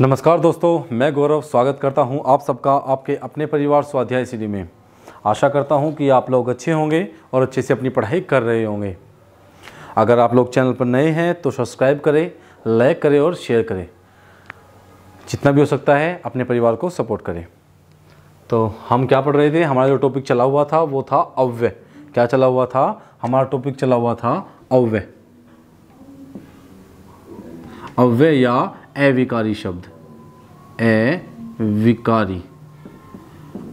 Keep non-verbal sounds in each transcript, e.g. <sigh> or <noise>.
नमस्कार दोस्तों मैं गौरव स्वागत करता हूं आप सबका आपके अपने परिवार स्वाध्याय सीढ़ी में आशा करता हूं कि आप लोग अच्छे होंगे और अच्छे से अपनी पढ़ाई कर रहे होंगे अगर आप लोग चैनल पर नए हैं तो सब्सक्राइब करें लाइक करें और शेयर करें जितना भी हो सकता है अपने परिवार को सपोर्ट करें तो हम क्या पढ़ रहे थे हमारा जो टॉपिक चला हुआ था वो था अव्य क्या चला हुआ था हमारा टॉपिक चला हुआ था अव्य अव्य या अविकारी शब्द ए विकारी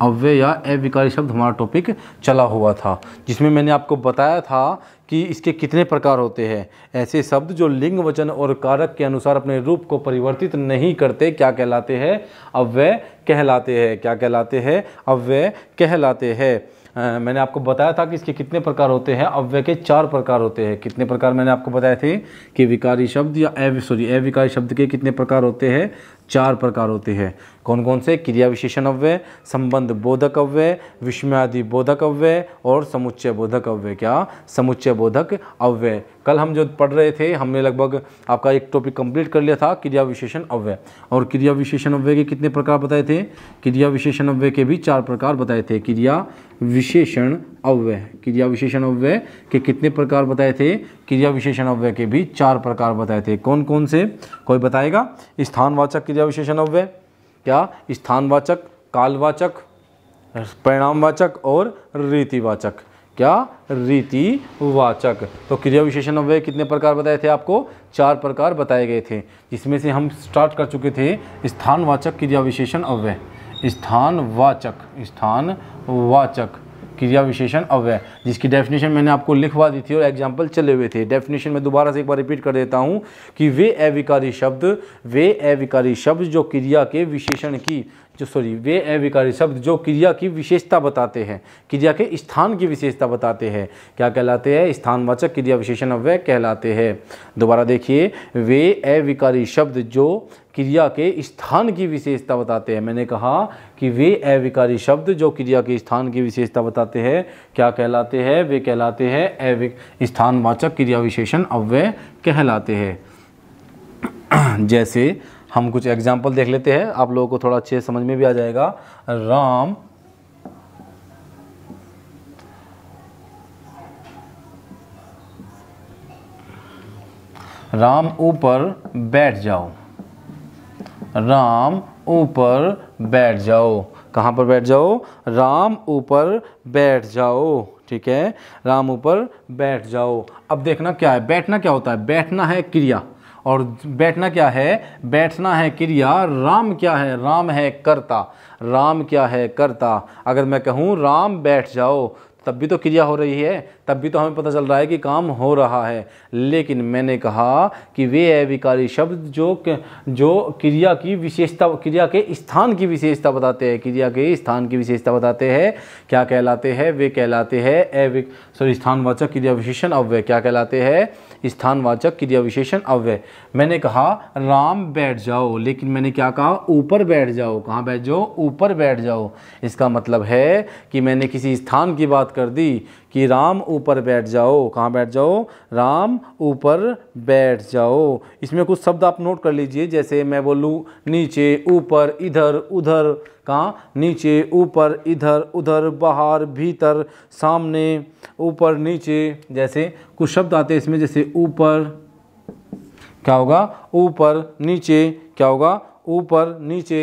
अव्य या अविकारी शब्द हमारा टॉपिक चला हुआ था जिसमें मैंने आपको बताया था कि इसके कितने प्रकार होते हैं ऐसे शब्द जो लिंग वचन और कारक के अनुसार अपने रूप को परिवर्तित नहीं करते क्या कहलाते हैं अव्यय कहलाते हैं क्या कहलाते हैं अव्यय कहलाते हैं मैंने आपको बताया था कि इसके कितने प्रकार होते हैं अव्यय के चार प्रकार होते हैं कितने प्रकार मैंने आपको बताए थे कि विकारी शब्द या अव सॉरी अविकारी शब्द के कितने प्रकार होते हैं चार प्रकार होते हैं कौन कौन से क्रिया विशेषण अव्यय संबंध बोधक अव्यय विषमादि बोधक अव्यय और समुच्चय बोधक अव्यय क्या समुच्चय बोधक अव्यय कल हम जो पढ़ रहे थे हमने लगभग आपका एक टॉपिक कंप्लीट कर लिया था क्रिया विशेषण अव्यय और क्रिया विशेषण अव्यय के कितने प्रकार बताए थे क्रिया विशेषण अव्यय के भी चार प्रकार बताए थे क्रिया विशेषण अव्यय क्रिया विशेषण अव्यय के कितने प्रकार बताए थे क्रिया विशेषण अव्यय के भी चार प्रकार बताए थे कौन कौन से कोई बताएगा स्थानवाचक क्रिया विशेषण अव्यय क्या स्थानवाचक कालवाचक परिणामवाचक और रीतिवाचक क्या रीतिवाचक तो क्रिया विशेषण अव्यय कितने प्रकार बताए थे आपको चार प्रकार बताए गए थे जिसमें से हम स्टार्ट कर चुके थे स्थानवाचक क्रिया विशेषण अव्यय स्थानवाचक स्थानवाचक क्रिया विशेषण अव्यय जिसकी डेफिनेशन मैंने आपको लिखवा दी थी और एग्जाम्पल चले हुए थे डेफिनेशन में दोबारा से एक बार रिपीट कर देता हूँ कि वे अविकारी शब्द वे अविकारी शब्द जो क्रिया के विशेषण की जो सॉरी वे अविकारी शब्द जो क्रिया की विशेषता बताते हैं क्रिया के स्थान की विशेषता बताते हैं क्या कहलाते हैं स्थानवाचक क्रिया विशेषण वे कहलाते हैं दोबारा देखिए वे अविकारी शब्द जो क्रिया के स्थान की विशेषता बताते हैं मैंने कहा कि वे अविकारी शब्द जो क्रिया के स्थान की विशेषता बताते हैं क्या कहलाते हैं वे कहलाते हैं अविक स्थानवाचक क्रिया विशेषण अव्यय कहलाते हैं <clears throat> जैसे हम कुछ एग्जाम्पल देख लेते हैं आप लोगों को थोड़ा अच्छे समझ में भी आ जाएगा राम राम ऊपर बैठ जाओ राम ऊपर बैठ जाओ कहाँ पर बैठ जाओ राम ऊपर बैठ जाओ ठीक है राम ऊपर बैठ जाओ अब देखना क्या है बैठना क्या होता है बैठना है क्रिया और बैठना क्या है बैठना है क्रिया राम क्या है राम है कर्ता राम क्या है कर्ता अगर मैं कहूँ राम बैठ जाओ तब भी तो क्रिया हो रही है तब भी तो हमें पता चल रहा है कि काम हो रहा है लेकिन मैंने कहा कि वे अविकारी शब्द जो जो क्रिया की विशेषता क्रिया के स्थान की विशेषता बताते हैं क्रिया के स्थान की विशेषता बताते हैं क्या कहलाते हैं वे कहलाते हैं अविक सॉरी स्थानवाचक क्रिया विशेषण अव्यय क्या कहलाते हैं स्थानवाचक क्रिया विशेषण अव्यय मैंने कहा राम बैठ जाओ लेकिन मैंने क्या कहा ऊपर बैठ जाओ कहाँ बैठ जाओ ऊपर बैठ जाओ इसका मतलब है कि मैंने किसी स्थान की बात कर दी कि राम ऊपर बैठ जाओ कहाँ बैठ जाओ राम ऊपर बैठ जाओ इसमें कुछ शब्द आप नोट कर लीजिए जैसे मैं बोलूँ नीचे ऊपर इधर उधर कहाँ नीचे ऊपर इधर उधर बाहर भीतर सामने ऊपर नीचे जैसे कुछ शब्द आते हैं इसमें जैसे ऊपर क्या होगा ऊपर नीचे क्या होगा ऊपर नीचे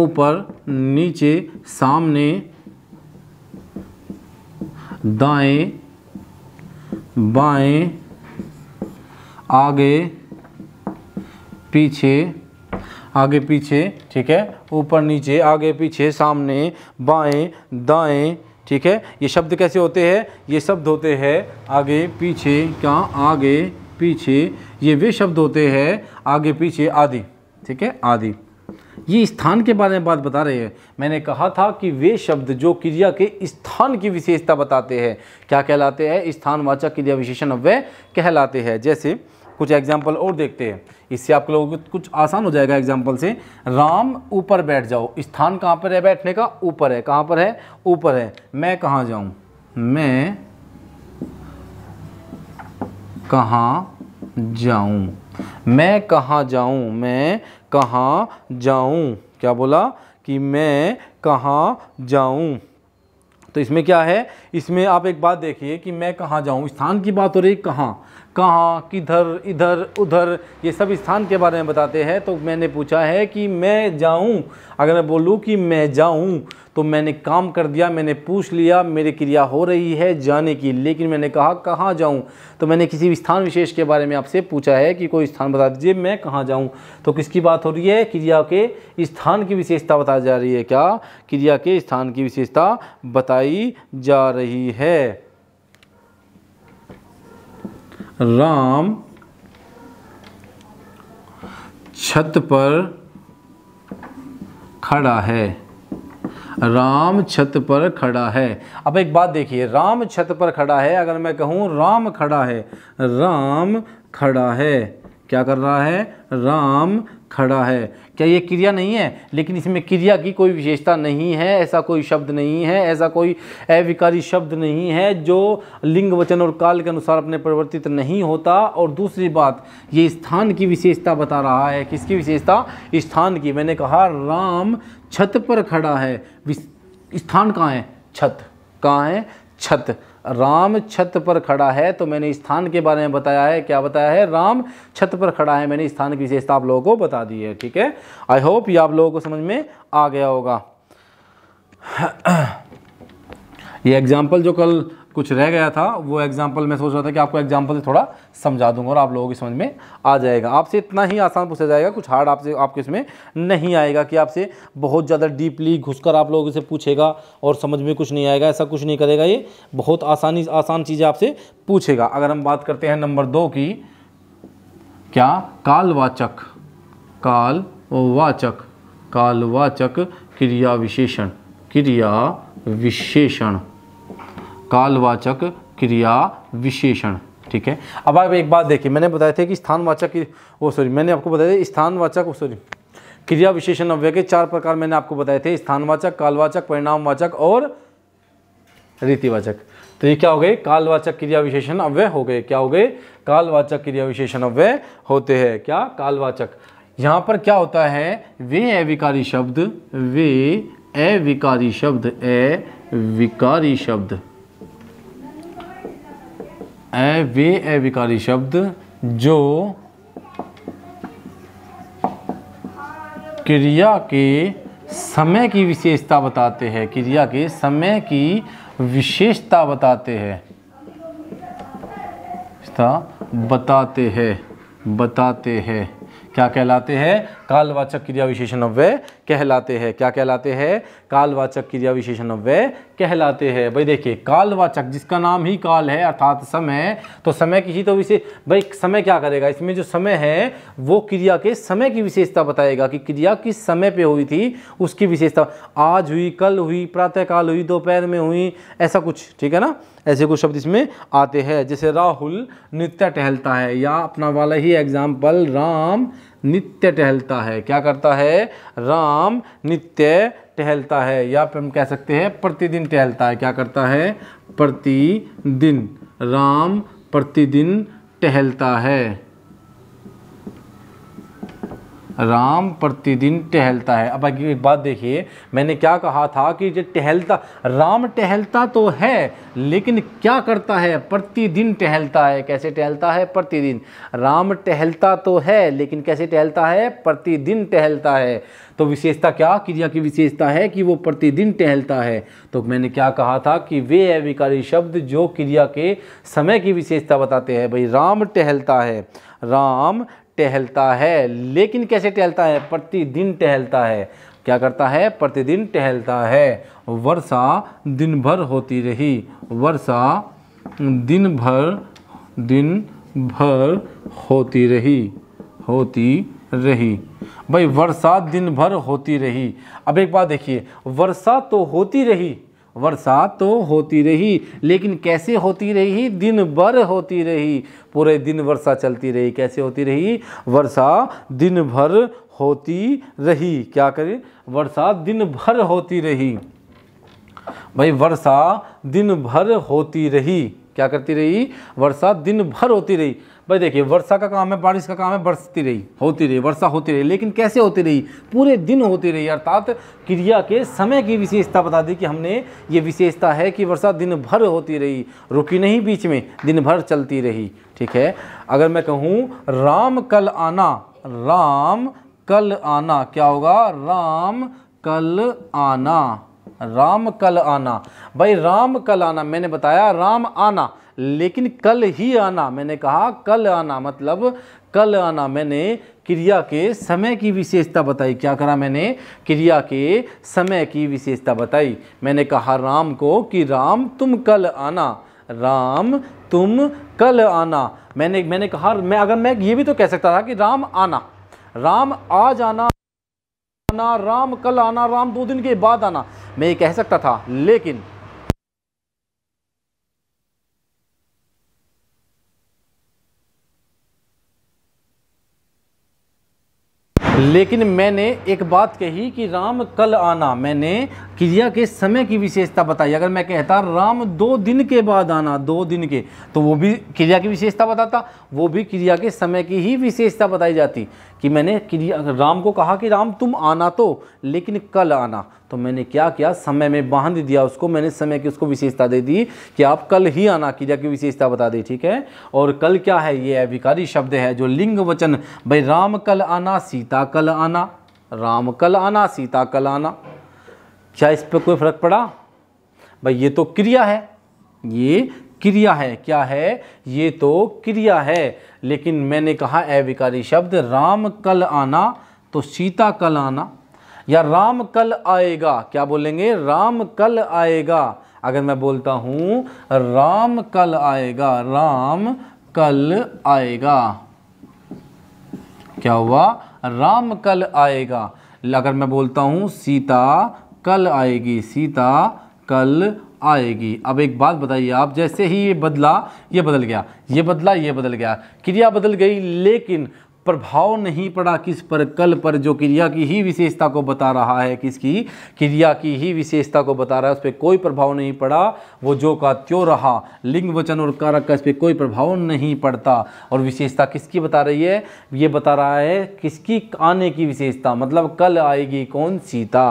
ऊपर नीचे सामने दाएं बाएं आगे पीछे आगे पीछे ठीक है ऊपर नीचे आगे पीछे सामने बाएं दाएं ठीक है ये शब्द कैसे होते हैं ये शब्द होते हैं आगे पीछे क्या आगे पीछे ये वे शब्द होते हैं आगे पीछे आदि ठीक है आदि ये स्थान के बारे में बात बता रहे हैं मैंने कहा था कि वे शब्द जो क्रिया के स्थान की विशेषता बताते हैं क्या कहलाते हैं स्थानवाचक क्रिया विशेषण वे कहलाते हैं जैसे कुछ एग्जाम्पल और देखते हैं इससे आप लोगों को कुछ आसान हो जाएगा एग्जाम्पल से राम ऊपर बैठ जाओ स्थान कहाँ पर है बैठने का ऊपर है कहाँ पर है ऊपर है मैं कहाँ जाऊँ मैं कहाँ जाऊँ मैं कहाँ जाऊँ मैं कहाँ जाऊँ क्या बोला कि मैं कहाँ जाऊँ तो इसमें क्या है इसमें आप एक बात देखिए कि मैं कहाँ जाऊँ स्थान की बात हो रही है कहाँ कहाँ किधर इधर उधर ये सब स्थान के बारे में बताते हैं तो मैंने पूछा है कि मैं जाऊँ अगर मैं बोलूँ कि मैं जाऊँ तो मैंने काम कर दिया मैंने पूछ लिया मेरी क्रिया हो रही है जाने की लेकिन मैंने कहा कहाँ जाऊँ तो मैंने किसी स्थान विशेष के बारे में आपसे पूछा है कि कोई स्थान बता दीजिए मैं कहाँ जाऊँ तो किसकी बात हो रही है क्रिया के स्थान की विशेषता बताई जा रही है क्या क्रिया के स्थान की विशेषता बताई जा रही है राम छत पर खड़ा है राम छत पर खड़ा है अब एक बात देखिए राम छत पर खड़ा है अगर मैं कहूँ राम खड़ा है राम खड़ा है क्या कर रहा है राम खड़ा है क्या ये क्रिया नहीं है लेकिन इसमें क्रिया की कोई विशेषता नहीं है ऐसा कोई शब्द नहीं है ऐसा कोई अविकारी शब्द नहीं है जो लिंग वचन और काल के अनुसार अपने परिवर्तित नहीं होता और दूसरी बात ये स्थान की विशेषता बता रहा है किसकी विशेषता स्थान की मैंने कहा राम छत पर खड़ा है स्थान कहाँ है छत कहाँ है छत राम छत पर खड़ा है तो मैंने स्थान के बारे में बताया है क्या बताया है राम छत पर खड़ा है मैंने स्थान की विशेषता आप लोगों को बता दी है ठीक है आई होप ये आप लोगों को समझ में आ गया होगा <clears throat> ये एग्जाम्पल जो कल कुछ रह गया था वो एग्जाम्पल मैं सोच रहा था कि आपको एग्जाम्पल से थोड़ा समझा दूंगा और आप लोगों की समझ में आ जाएगा आपसे इतना ही आसान पूछा जाएगा कुछ हार्ड आपसे आपके इसमें नहीं आएगा कि आपसे बहुत ज़्यादा डीपली घुसकर आप लोगों से पूछेगा और समझ में कुछ नहीं आएगा ऐसा कुछ नहीं करेगा ये बहुत आसानी आसान चीज़ें आपसे पूछेगा अगर हम बात करते हैं नंबर दो की क्या कालवाचक कालवाचक कालवाचक क्रिया विशेषण क्रिया विशेषण कालवाचक क्रिया विशेषण ठीक है अब आप एक बात देखिए मैंने बताया था कि स्थानवाचक वो सॉरी मैंने आपको बताया था स्थानवाचक सॉरी क्रिया विशेषण अव्यय के चार प्रकार मैंने आपको बताए थे स्थानवाचक कालवाचक परिणामवाचक और रीतिवाचक तो ये क्या हो गए कालवाचक क्रिया विशेषण अव्यय हो गए क्या हो गए कालवाचक क्रिया विशेषण अव्यय होते हैं क्या कालवाचक यहाँ पर क्या होता है वे अविकारी शब्द वे अविकारी शब्द अविकारी शब्द वे अविकारी शब्द जो क्रिया के समय की विशेषता बताते हैं क्रिया के समय की विशेषता बताते हैं बताते हैं बताते हैं क्या कहलाते हैं कालवाचक क्रिया विशेषण अव्यय कहलाते हैं क्या कहलाते हैं कालवाचक क्रिया विशेषण अव्यय कहलाते हैं भाई देखिए कालवाचक जिसका नाम ही काल है अर्थात समय तो समय किसी तो विशेष भाई समय क्या करेगा इसमें जो समय है वो क्रिया के समय की विशेषता बताएगा कि क्रिया किस समय पर हुई थी उसकी विशेषता आज हुई कल हुई प्रातःकाल हुई दोपहर में हुई ऐसा कुछ ठीक है ना ऐसे कुछ शब्द इसमें आते हैं जैसे राहुल नित्य टहलता है या अपना वाला ही एग्जाम्पल राम नित्य टहलता है क्या करता है राम नित्य टहलता है या फिर हम कह सकते हैं प्रतिदिन टहलता है क्या करता है प्रतिदिन राम प्रतिदिन टहलता है राम प्रतिदिन टहलता है अब एक बात देखिए मैंने क्या कहा था कि जो टहलता राम टहलता तो है लेकिन क्या करता है प्रतिदिन टहलता है कैसे टहलता है प्रतिदिन राम टहलता तो है लेकिन कैसे टहलता है प्रतिदिन टहलता है तो विशेषता क्या क्रिया की विशेषता है कि वो प्रतिदिन टहलता है तो मैंने क्या कहा था कि वे अविकारी शब्द जो क्रिया के समय की विशेषता बताते हैं भाई राम टहलता है राम टहलता है लेकिन कैसे टहलता है प्रतिदिन टहलता है क्या करता है प्रतिदिन टहलता है वर्षा दिन भर होती रही वर्षा दिन भर दिन भर होती रही होती रही भाई वर्षा दिन भर होती रही अब एक बात देखिए वर्षा तो होती रही वर्षा तो होती रही लेकिन कैसे होती रही दिन भर होती रही पूरे दिन वर्षा चलती रही कैसे होती रही वर्षा दिन भर होती रही क्या करें वर्षा दिन भर होती रही भाई वर्षा दिन भर होती रही क्या करती रही वर्षा दिन भर होती रही भाई देखिए वर्षा का काम है बारिश का काम है बरसती रही होती रही वर्षा होती रही लेकिन कैसे होती रही पूरे दिन होती रही अर्थात क्रिया के समय की विशेषता बता दी कि हमने ये विशेषता है कि वर्षा दिन भर होती रही रुकी नहीं बीच में दिन भर चलती रही ठीक है अगर मैं कहूँ राम कल आना राम कल आना क्या होगा राम कल आना राम कल आना भाई राम कल आना मैंने बताया राम आना लेकिन कल ही आना मैंने कहा कल आना मतलब कल आना मैंने क्रिया के समय की विशेषता बताई क्या करा मैंने क्रिया के समय की विशेषता बताई मैंने कहा राम को कि राम तुम कल आना राम तुम कल आना मैंने मैंने कहा मैं अगर मैं ये भी तो कह सकता था कि राम आना राम आज आना आना राम कल आना राम दो दिन के बाद आना मैं ये कह सकता था लेकिन लेकिन मैंने एक बात कही कि राम कल आना मैंने क्रिया के समय की विशेषता बताई अगर मैं कहता राम दो दिन के बाद आना दो दिन के तो वो भी क्रिया की विशेषता बताता वो भी क्रिया के समय की ही विशेषता बताई जाती कि मैंने क्रिया राम को कहा कि राम तुम आना तो लेकिन कल आना तो मैंने क्या किया समय में बांध दिया उसको मैंने समय की उसको विशेषता दे दी कि आप कल ही आना क्रिया की विशेषता बता दी ठीक है और कल क्या है ये अभिकारी शब्द है जो लिंग वचन भाई राम कल आना सीता कल आना राम कल आना सीता कल आना क्या इस पर कोई फर्क पड़ा भाई ये तो क्रिया है ये क्रिया है क्या है ये तो क्रिया है लेकिन मैंने कहा अविकारी शब्द राम कल आना तो सीता कल आना या राम कल आएगा क्या बोलेंगे राम कल आएगा अगर मैं बोलता हूं राम कल आएगा राम कल आएगा क्या हुआ राम कल आएगा अगर मैं बोलता हूं सीता कल आएगी सीता कल आएगी अब एक बात बताइए आप जैसे ही ये बदला ये बदल गया ये बदला ये बदल गया क्रिया बदल गई लेकिन प्रभाव नहीं पड़ा किस पर कल पर जो क्रिया की ही विशेषता को बता रहा है किसकी क्रिया की ही विशेषता को बता रहा है उस पर कोई प्रभाव नहीं पड़ा वो जो का त्यो रहा लिंग वचन और कारक का इस पर कोई प्रभाव नहीं पड़ता और विशेषता किसकी बता रही है ये बता रहा है किसकी आने की विशेषता मतलब कल आएगी कौन सीता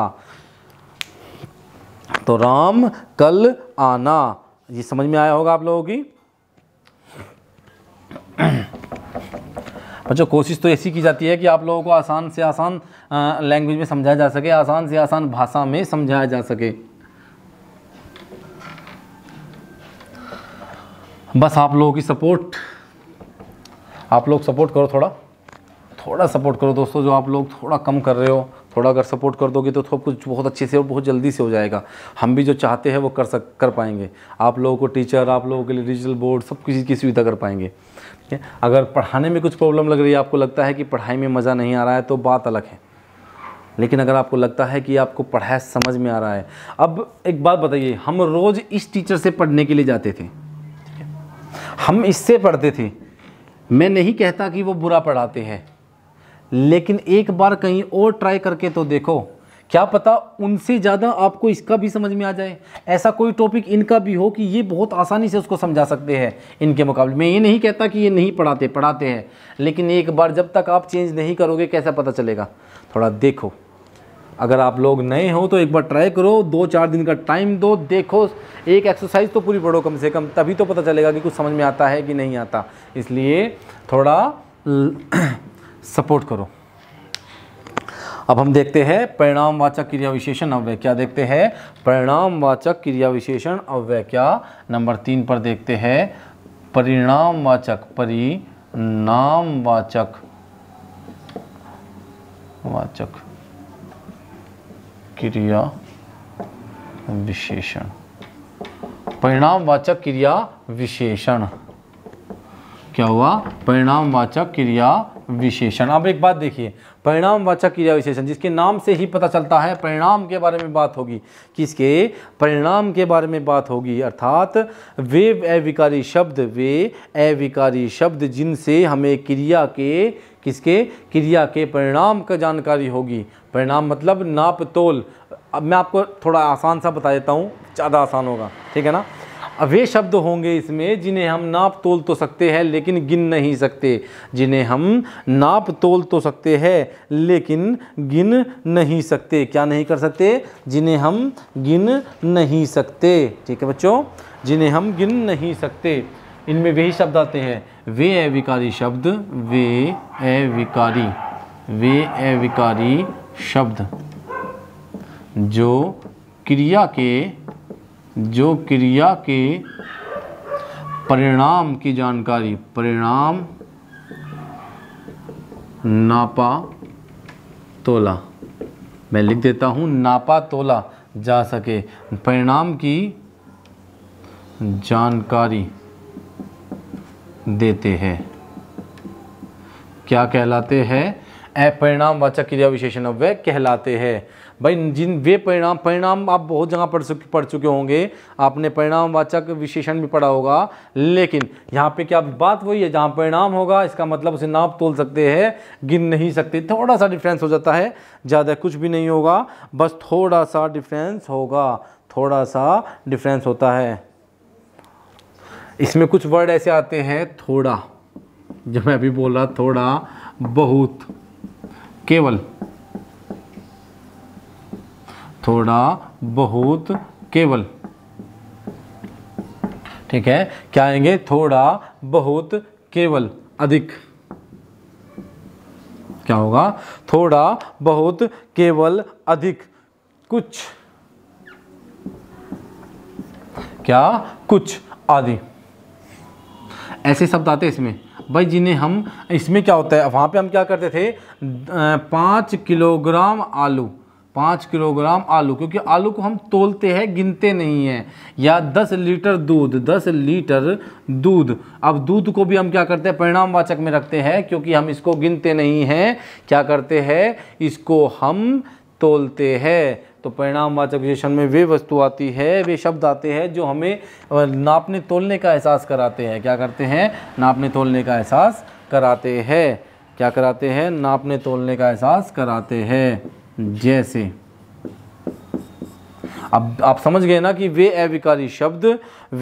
तो राम कल आना ये समझ में आया होगा आप लोगों की बच्चों कोशिश तो ऐसी की जाती है कि आप लोगों को आसान से आसान लैंग्वेज में समझाया जा सके आसान से आसान भाषा में समझाया जा सके बस आप लोगों की सपोर्ट आप लोग सपोर्ट करो थोड़ा थोड़ा सपोर्ट करो दोस्तों जो आप लोग थोड़ा कम कर रहे हो थोड़ा अगर सपोर्ट कर दोगे तो थोड़ा कुछ बहुत अच्छे से और बहुत जल्दी से हो जाएगा हम भी जो चाहते हैं वो कर सक कर पाएंगे आप लोगों को टीचर आप लोगों के लिए डिजिटल बोर्ड सब किसी की सुविधा कर पाएंगे ठीक है अगर पढ़ाने में कुछ प्रॉब्लम लग रही है आपको लगता है कि पढ़ाई में मज़ा नहीं आ रहा है तो बात अलग है लेकिन अगर आपको लगता है कि आपको पढ़ाया समझ में आ रहा है अब एक बात बताइए हम रोज़ इस टीचर से पढ़ने के लिए जाते थे हम इससे पढ़ते थे मैं नहीं कहता कि वो बुरा पढ़ाते हैं लेकिन एक बार कहीं और ट्राई करके तो देखो क्या पता उनसे ज़्यादा आपको इसका भी समझ में आ जाए ऐसा कोई टॉपिक इनका भी हो कि ये बहुत आसानी से उसको समझा सकते हैं इनके मुकाबले मैं ये नहीं कहता कि ये नहीं पढ़ाते पढ़ाते हैं लेकिन एक बार जब तक आप चेंज नहीं करोगे कैसा पता चलेगा थोड़ा देखो अगर आप लोग नए हो तो एक बार ट्राई करो दो चार दिन का टाइम दो देखो एक एक्सरसाइज तो पूरी पढ़ो कम से कम तभी तो पता चलेगा कि कुछ समझ में आता है कि नहीं आता इसलिए थोड़ा <clears throat> सपोर्ट करो अब हम देखते हैं परिणामवाचक क्रिया विशेषण अव्यय क्या देखते हैं परिणामवाचक क्रिया विशेषण अव्यय क्या नंबर तीन पर देखते हैं परिणामवाचक परिणामवाचक वाचक क्रिया विशेषण परिणामवाचक क्रिया विशेषण क्या हुआ परिणामवाचक क्रिया विशेषण अब एक बात देखिए परिणाम वाचक क्रिया विशेषण जिसके नाम से ही पता चलता है परिणाम के बारे में बात होगी किसके परिणाम के बारे में बात होगी अर्थात वे अविकारी शब्द वे अविकारी शब्द जिनसे हमें क्रिया के किसके क्रिया के परिणाम का जानकारी होगी परिणाम मतलब नाप तोल अब मैं आपको थोड़ा आसान सा बता देता हूँ ज़्यादा आसान होगा ठीक है ना वे शब्द होंगे इसमें जिन्हें हम नाप तोल तो सकते हैं लेकिन गिन नहीं सकते जिन्हें हम नाप तोल तो सकते हैं लेकिन गिन नहीं सकते क्या नहीं कर सकते जिन्हें हम गिन नहीं सकते ठीक है बच्चों जिन्हें हम गिन नहीं सकते इनमें वही शब्द आते हैं वे अविकारी शब्द वे अविकारी वे अविकारी शब्द जो क्रिया के जो क्रिया के परिणाम की जानकारी परिणाम नापा तोला मैं लिख देता हूँ नापा तोला जा सके परिणाम की जानकारी देते हैं क्या कहलाते हैं वाचक क्रिया विशेषण अव्यय कहलाते हैं भाई जिन वे परिणाम परिणाम आप बहुत जगह पढ़ चुके पढ़ चुके होंगे आपने परिणामवाचक विशेषण भी पढ़ा होगा लेकिन यहाँ पे क्या बात वही है जहाँ परिणाम होगा इसका मतलब उसे नाप तोल सकते हैं गिन नहीं सकते थोड़ा सा डिफरेंस हो जाता है ज़्यादा कुछ भी नहीं होगा बस थोड़ा सा डिफरेंस होगा थोड़ा सा डिफरेंस होता है इसमें कुछ वर्ड ऐसे आते हैं थोड़ा जो मैं अभी बोला थोड़ा बहुत केवल थोड़ा बहुत केवल ठीक है क्या आएंगे थोड़ा बहुत केवल अधिक क्या होगा थोड़ा बहुत केवल अधिक कुछ क्या कुछ आदि ऐसे शब्द आते इसमें भाई जिन्हें हम इसमें क्या होता है वहां पे हम क्या करते थे पांच किलोग्राम आलू पाँच किलोग्राम आलू क्योंकि आलू को हम तोलते हैं गिनते नहीं हैं या दस लीटर दूध दस लीटर दूध अब दूध को भी हम क्या करते हैं परिणामवाचक में रखते हैं क्योंकि हम इसको गिनते नहीं हैं क्या करते हैं इसको हम तोलते हैं तो परिणामवाचक विशेषण में वे वस्तु आती है वे शब्द आते हैं जो हमें नापने तोलने का एहसास कराते हैं क्या करते हैं नापने तोलने का एहसास कराते हैं क्या कराते हैं नापने तोलने का एहसास कराते हैं जैसे अब आप समझ गए ना कि वे अविकारी शब्द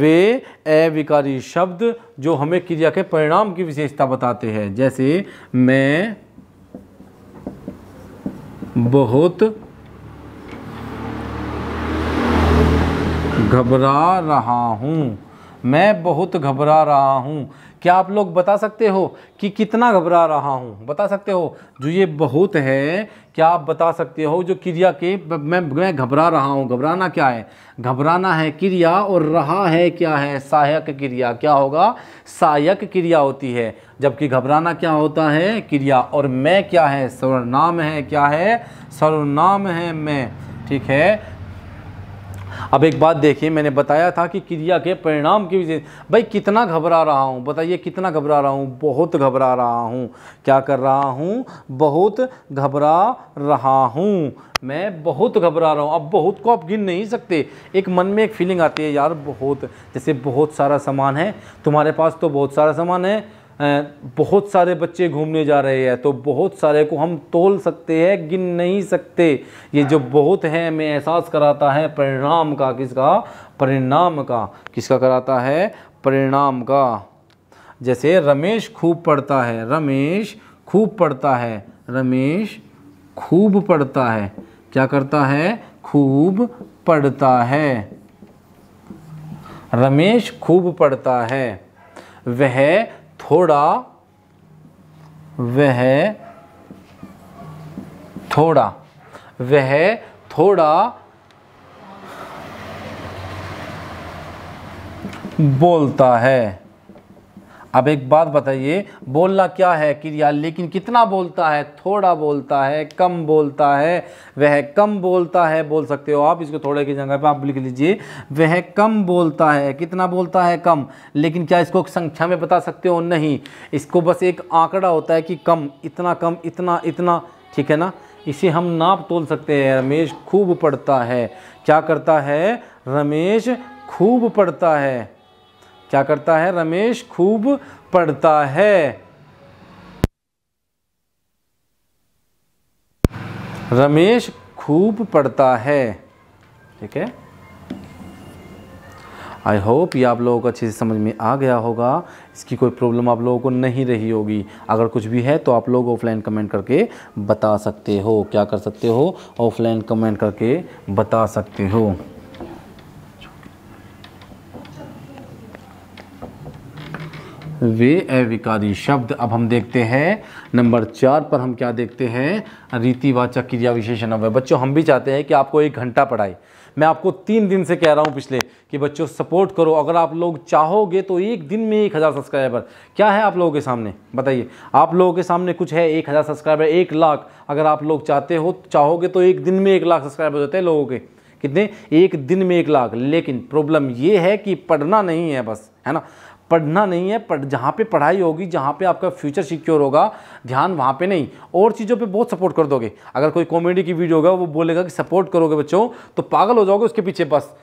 वे अविकारी शब्द जो हमें क्रिया के परिणाम की विशेषता बताते हैं जैसे मैं बहुत घबरा रहा हूँ मैं बहुत घबरा रहा हूँ क्या आप लोग बता सकते हो कि कितना घबरा रहा हूँ बता सकते हो जो ये बहुत है क्या आप बता सकते हो जो क्रिया के मैं मैं घबरा रहा हूँ घबराना क्या है घबराना है क्रिया और रहा है क्या है सहायक क्रिया क्या होगा सहायक क्रिया होती है जबकि घबराना क्या होता है क्रिया और मैं क्या है सर्वनाम है क्या है सर्वनाम है मैं ठीक है अब एक बात देखिए मैंने बताया था कि क्रिया के परिणाम की वजह भाई कितना घबरा रहा हूँ बताइए कितना घबरा रहा हूँ बहुत घबरा रहा हूँ क्या कर रहा हूँ बहुत घबरा रहा हूँ मैं बहुत घबरा रहा हूँ अब बहुत को आप गिन नहीं सकते एक मन में एक फीलिंग आती है यार बहुत जैसे बहुत सारा सामान है तुम्हारे पास तो बहुत सारा सामान है बहुत सारे बच्चे घूमने जा रहे हैं तो बहुत सारे को हम तोल सकते हैं गिन नहीं सकते ये जो बहुत है हमें एहसास कराता है परिणाम का किसका परिणाम का किसका कराता है परिणाम का जैसे रमेश खूब पढ़ता है रमेश खूब पढ़ता है रमेश खूब पढ़ता है क्या करता है खूब पढ़ता है रमेश खूब पढ़ता है वह थोड़ा वह थोड़ा वह थोड़ा बोलता है अब एक बात बताइए बोलना क्या है क्रिया लेकिन कितना बोलता है थोड़ा बोलता है कम बोलता है वह कम बोलता है बोल सकते हो आप इसको थोड़े की जगह पर आप लिख लीजिए वह कम बोलता है कितना बोलता है कम लेकिन क्या इसको संख्या में बता सकते हो नहीं इसको बस एक आंकड़ा होता है कि कम इतना कम इतना इतना ठीक है ना इसे हम नाप तोल सकते हैं रमेश खूब पढ़ता है क्या करता है रमेश खूब पढ़ता है क्या करता है रमेश खूब पढ़ता है रमेश खूब पढ़ता है ठीक है आई होप ये आप लोगों को अच्छे से समझ में आ गया होगा इसकी कोई प्रॉब्लम आप लोगों को नहीं रही होगी अगर कुछ भी है तो आप लोग ऑफलाइन कमेंट करके बता सकते हो क्या कर सकते हो ऑफलाइन कमेंट करके बता सकते हो वे अविकारी शब्द अब हम देखते हैं नंबर चार पर हम क्या देखते हैं रीतिवाचक क्रिया विशेषण अव्यय बच्चों हम भी चाहते हैं कि आपको एक घंटा पढ़ाए मैं आपको तीन दिन से कह रहा हूँ पिछले कि बच्चों सपोर्ट करो अगर आप लोग चाहोगे तो एक दिन में एक हज़ार सब्सक्राइबर क्या है आप लोगों के सामने बताइए आप लोगों के सामने कुछ है एक हज़ार सब्सक्राइबर एक लाख अगर आप लोग चाहते हो चाहोगे तो एक दिन में एक लाख सब्सक्राइबर होते हैं लोगों के कितने एक दिन में एक लाख लेकिन प्रॉब्लम ये है कि पढ़ना नहीं है बस है ना पढ़ना नहीं है पढ़ जहाँ पे पढ़ाई होगी जहाँ पे आपका फ्यूचर सिक्योर होगा ध्यान वहाँ पे नहीं और चीज़ों पे बहुत सपोर्ट कर दोगे अगर कोई कॉमेडी की वीडियो होगा वो बोलेगा कि सपोर्ट करोगे बच्चों तो पागल हो जाओगे उसके पीछे बस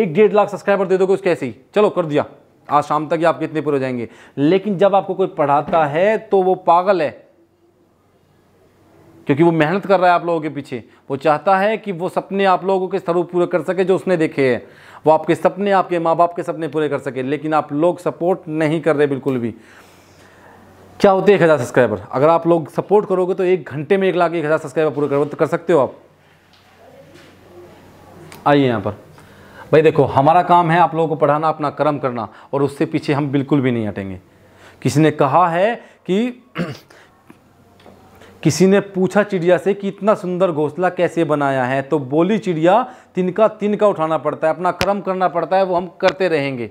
एक डेढ़ लाख सब्सक्राइबर दे दोगे उसके ऐसे ही चलो कर दिया आज शाम तक ही आपके इतने पूरे हो जाएंगे लेकिन जब आपको कोई पढ़ाता है तो वो पागल है क्योंकि वो मेहनत कर रहा है आप लोगों के पीछे वो चाहता है कि वो सपने आप लोगों के स्वरूप पूरे कर सके जो उसने देखे हैं वो आपके सपने आपके माँ बाप के सपने पूरे कर सके लेकिन आप लोग सपोर्ट नहीं कर रहे बिल्कुल भी क्या होते हैं एक हज़ार सब्सक्राइबर अगर आप लोग सपोर्ट करोगे तो एक घंटे में एक लाख एक हज़ार सब्सक्राइबर पूरे करोगे तो कर सकते हो आप आइए यहाँ पर भाई देखो हमारा काम है आप लोगों को पढ़ाना अपना कर्म करना और उससे पीछे हम बिल्कुल भी नहीं हटेंगे किसी ने कहा है कि <clears throat> किसी ने पूछा चिड़िया से कि इतना सुंदर घोंसला कैसे बनाया है तो बोली चिड़िया तिनका तिनका उठाना पड़ता है अपना कर्म करना पड़ता है वो हम करते रहेंगे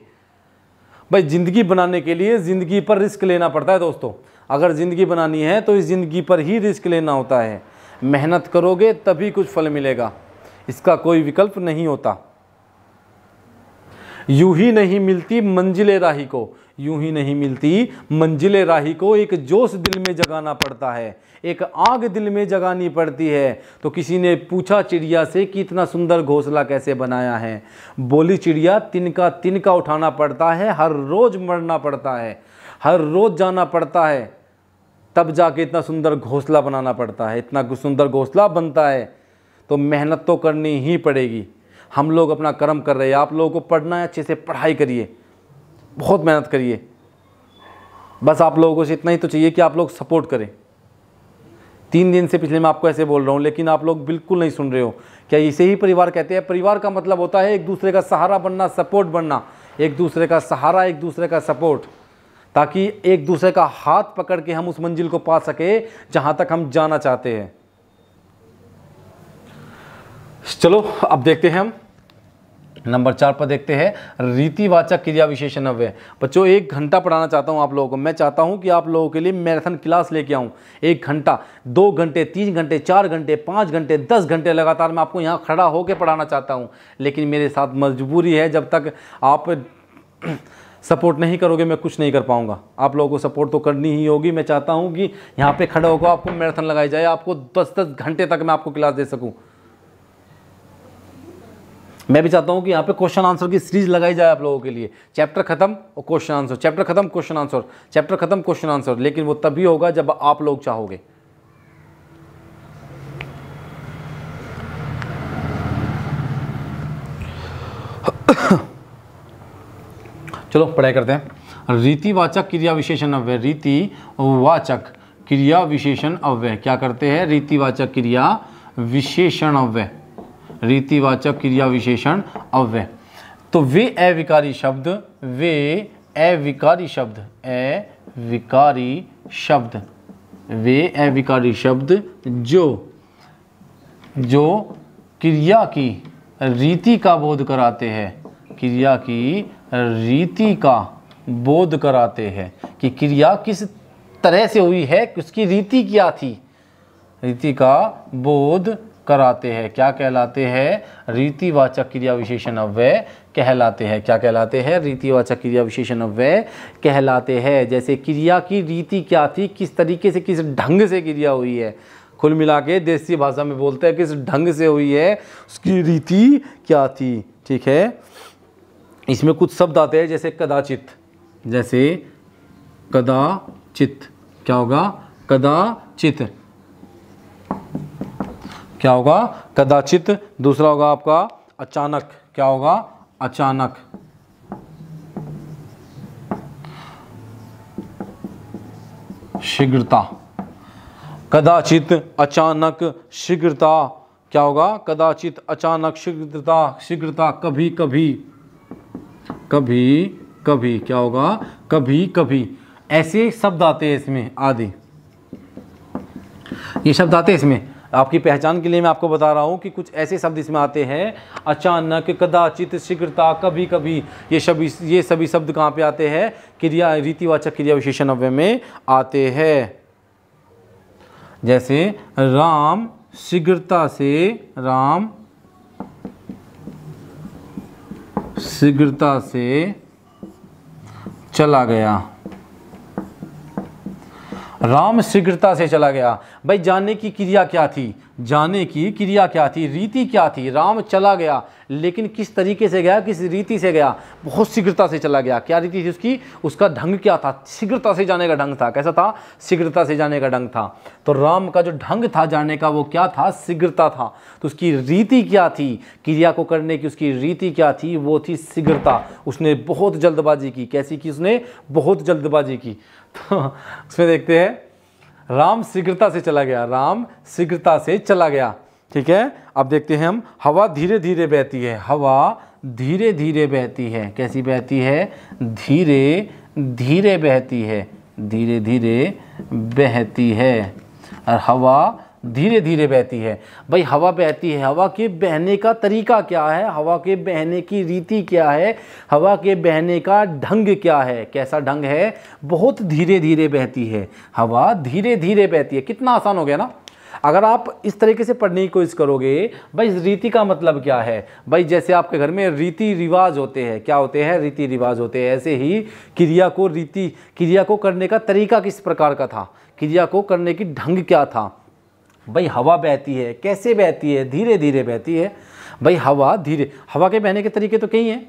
भाई ज़िंदगी बनाने के लिए ज़िंदगी पर रिस्क लेना पड़ता है दोस्तों अगर ज़िंदगी बनानी है तो इस ज़िंदगी पर ही रिस्क लेना होता है मेहनत करोगे तभी कुछ फल मिलेगा इसका कोई विकल्प नहीं होता यूं ही नहीं मिलती मंजिल राही को यूं ही नहीं मिलती मंजिल राही को एक जोश दिल में जगाना पड़ता है एक आग दिल में जगानी पड़ती है तो किसी ने पूछा चिड़िया से कि इतना सुंदर घोंसला कैसे बनाया है बोली चिड़िया तिनका तिनका उठाना पड़ता है हर रोज़ मरना पड़ता है हर रोज़ जाना पड़ता है तब जाके इतना सुंदर घोंसला बनाना पड़ता है इतना सुंदर घोंसला बनता है तो मेहनत तो करनी ही पड़ेगी हम लोग अपना कर्म कर रहे हैं आप लोगों को पढ़ना है अच्छे से पढ़ाई करिए बहुत मेहनत करिए बस आप लोगों से इतना ही तो चाहिए कि आप लोग सपोर्ट करें तीन दिन से पिछले मैं आपको ऐसे बोल रहा हूँ लेकिन आप लोग बिल्कुल नहीं सुन रहे हो क्या इसे ही परिवार कहते हैं परिवार का मतलब होता है एक दूसरे का सहारा बनना सपोर्ट बनना एक दूसरे का सहारा एक दूसरे का सपोर्ट ताकि एक दूसरे का हाथ पकड़ के हम उस मंजिल को पा सके जहाँ तक हम जाना चाहते हैं चलो अब देखते हैं हम नंबर चार पर देखते हैं रीतिवाचक क्रिया विशेषण अव्य बच्चों एक घंटा पढ़ाना चाहता हूँ आप लोगों को मैं चाहता हूँ कि आप लोगों के लिए मैराथन क्लास लेके आऊँ एक घंटा दो घंटे तीन घंटे चार घंटे पाँच घंटे दस घंटे लगातार मैं आपको यहाँ खड़ा होकर पढ़ाना चाहता हूँ लेकिन मेरे साथ मजबूरी है जब तक आप <clears throat> सपोर्ट नहीं करोगे मैं कुछ नहीं कर पाऊंगा आप लोगों को सपोर्ट तो करनी ही होगी मैं चाहता हूँ कि यहाँ पे खड़ा होकर आपको मैराथन लगाई जाए आपको दस दस घंटे तक मैं आपको क्लास दे सकूँ मैं भी चाहता हूँ कि यहाँ पे क्वेश्चन आंसर की सीरीज लगाई जाए आप लोगों के लिए चैप्टर खत्म और क्वेश्चन आंसर चैप्टर खत्म क्वेश्चन आंसर चैप्टर खत्म क्वेश्चन आंसर लेकिन वो तभी होगा जब आप लोग चाहोगे चलो पढ़ाई करते हैं रीतिवाचक क्रिया विशेषण अव्यय वाचक क्रिया विशेषण अव्यय क्या करते हैं रीतिवाचक क्रिया विशेषण अव्यय रीतिवाचक क्रिया विशेषण अव्य तो वे अविकारी शब्द वे अविकारी शब्द अविकारी शब्द वे अविकारी शब्द जो जो क्रिया की रीति का बोध कराते हैं क्रिया की रीति का बोध कराते हैं कि क्रिया किस तरह से हुई है उसकी रीति क्या थी रीति का बोध कराते हैं क्या कहलाते हैं रीतिवाचक क्रिया विशेषण अव्यय कहलाते हैं क्या कहलाते हैं रीतिवाचक क्रिया विशेषण अव्यय कहलाते हैं जैसे क्रिया की रीति क्या थी किस तरीके से किस ढंग से क्रिया हुई है कुल मिला के देसी भाषा में बोलते हैं किस ढंग से हुई है उसकी रीति क्या थी ठीक है इसमें कुछ शब्द आते हैं जैसे कदाचित जैसे कदाचित क्या होगा कदाचित क्या होगा कदाचित दूसरा होगा आपका अचानक क्या होगा अचानक शीघ्रता कदाचित अचानक शीघ्रता क्या होगा कदाचित अचानक शीघ्रता शीघ्रता कभी कभी कभी कभी क्या होगा कभी कभी ऐसे शब्द आते हैं इसमें आदि ये शब्द आते हैं इसमें आपकी पहचान के लिए मैं आपको बता रहा हूँ कि कुछ ऐसे शब्द इसमें आते हैं अचानक कदाचित शीघ्रता कभी कभी ये शब्द ये सभी शब्द कहाँ पे आते हैं क्रिया रीतिवाचक क्रिया विशेषण अव्य में आते हैं जैसे राम शीघ्रता से राम शीघ्रता से चला गया राम शीघ्रता से चला गया भाई जाने की क्रिया क्या थी जाने की क्रिया क्या थी रीति क्या थी राम चला गया लेकिन किस तरीके से गया किस रीति से गया बहुत शीघ्रता से चला गया क्या रीति थी उसकी उसका ढंग क्या था शीघ्रता से जाने का ढंग था कैसा था शीघ्रता से जाने का ढंग था तो राम का जो ढंग था जाने का वो क्या था शीघ्रता था तो उसकी रीति क्या थी क्रिया को करने की उसकी रीति क्या थी वो थी शीघ्रता उसने बहुत जल्दबाजी की कैसी की उसने बहुत जल्दबाजी की तो <laughs> उसमें देखते हैं राम शीघ्रता से चला गया राम शीघ्रता से चला गया ठीक है अब देखते हैं हम हवा धीरे धीरे बहती है हवा धीरे धीरे बहती है कैसी बहती है धीरे धीरे बहती है धीरे धीरे बहती है और हवा धीरे धीरे बहती है भाई हवा बहती है हवा के बहने का तरीका क्या है हवा के बहने की रीति क्या है हवा के बहने का ढंग क्या है कैसा ढंग है बहुत धीरे धीरे बहती है हवा धीरे धीरे बहती है कितना आसान हो गया ना अगर आप इस तरीके से पढ़ने की कोशिश करोगे भाई रीति का मतलब क्या है भाई जैसे आपके घर में रीति रिवाज होते हैं क्या होते हैं रीति रिवाज होते हैं ऐसे ही क्रिया को रीति क्रिया को करने का तरीका किस प्रकार का था क्रिया को करने की ढंग क्या था भाई हवा बहती है कैसे बहती है धीरे धीरे बहती है भाई हवा धीरे हवा के बहने के तरीके तो कई हैं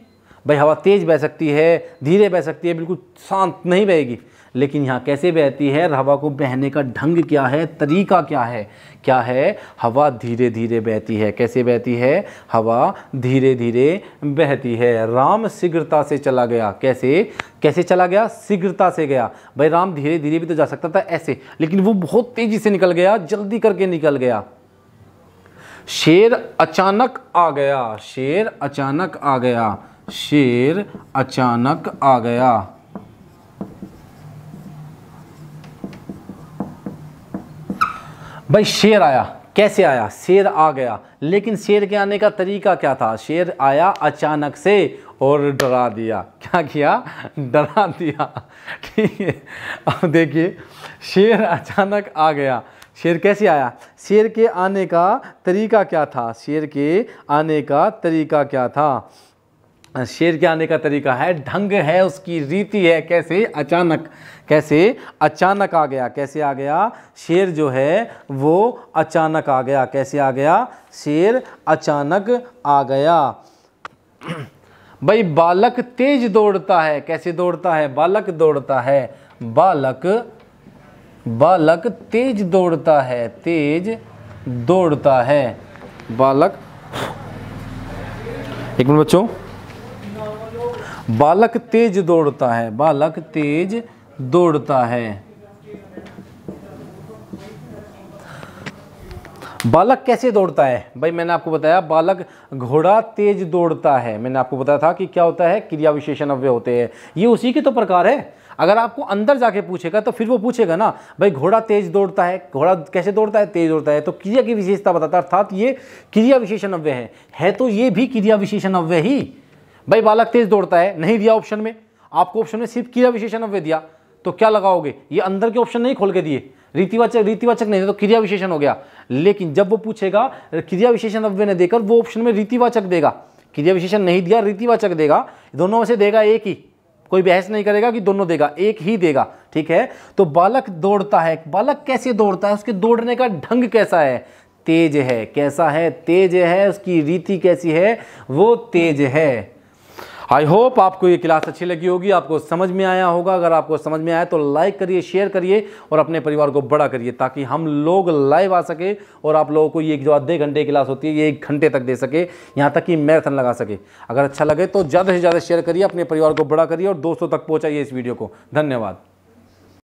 भाई हवा तेज़ बह सकती है धीरे बह सकती है बिल्कुल शांत नहीं बहेगी लेकिन यहाँ कैसे बहती है हवा को बहने का ढंग क्या है तरीका क्या है क्या है हवा धीरे धीरे बहती है कैसे बहती है हवा धीरे धीरे बहती है राम शीघ्रता से चला गया कैसे कैसे चला गया शीघ्रता से गया भाई राम धीरे धीरे भी तो जा सकता था ऐसे लेकिन वो बहुत तेज़ी से निकल गया जल्दी करके निकल गया शेर अचानक आ गया शेर अचानक आ गया शेर अचानक आ गया भाई शेर आया कैसे आया शेर आ गया लेकिन शेर के आने का तरीका क्या था शेर आया अचानक से और डरा दिया क्या किया डरा दिया ठीक है अब देखिए शेर अचानक आ गया शेर कैसे आया शेर के आने का तरीका क्या था शेर के आने का तरीका क्या था शेर के आने का तरीका है ढंग है उसकी रीति है कैसे अचानक कैसे अचानक आ गया कैसे आ गया शेर जो है वो अचानक आ गया कैसे आ गया शेर अचानक आ गया <clears throat> भाई बालक तेज दौड़ता है कैसे दौड़ता है बालक दौड़ता है बालक बालक तेज दौड़ता है तेज दौड़ता है बालक एक मिनट बच्चों बालक तेज दौड़ता है बालक तेज दौड़ता है बालक कैसे दौड़ता है भाई मैंने आपको बताया बालक घोड़ा तेज दौड़ता है मैंने आपको बताया था कि क्या होता है क्रिया विशेषण अव्यय होते हैं ये उसी के तो प्रकार है अगर आपको अंदर जाके पूछेगा तो फिर वो पूछेगा ना भाई घोड़ा तेज दौड़ता है घोड़ा कैसे दौड़ता है तेज दौड़ता है तो क्रिया की विशेषता बताता अर्थात ये क्रिया विशेषण अव्यय है है तो ये भी क्रिया विशेषण अव्यय ही भाई बालक तेज दौड़ता है नहीं दिया ऑप्शन में आपको ऑप्शन में सिर्फ क्रिया विशेषण अव्य दिया तो क्या लगाओगे ये अंदर के ऑप्शन नहीं खोल के दिए रीतिवाचक रीतिवाचक नहीं तो क्रिया विशेषण हो गया लेकिन जब वो पूछेगा क्रिया विशेषण अव्य ने देकर वो ऑप्शन में रीतिवाचक देगा क्रिया विशेषण नहीं दिया रीतिवाचक देगा दोनों में से देगा एक ही कोई बहस नहीं करेगा कि दोनों देगा एक ही देगा ठीक है तो बालक दौड़ता है बालक कैसे दौड़ता है उसके दौड़ने का ढंग कैसा है तेज है कैसा है तेज है उसकी रीति कैसी है वो तेज है आई होप आपको ये क्लास अच्छी लगी होगी आपको समझ में आया होगा अगर आपको समझ में आया तो लाइक करिए शेयर करिए और अपने परिवार को बड़ा करिए ताकि हम लोग लाइव आ सके और आप लोगों को ये जो आधे घंटे क्लास होती है ये एक घंटे तक दे सके यहाँ तक कि मैराथन लगा सके अगर अच्छा लगे तो ज़्यादा से ज़्यादा शेयर करिए अपने परिवार को बड़ा करिए और दोस्तों तक पहुँचाइए इस वीडियो को धन्यवाद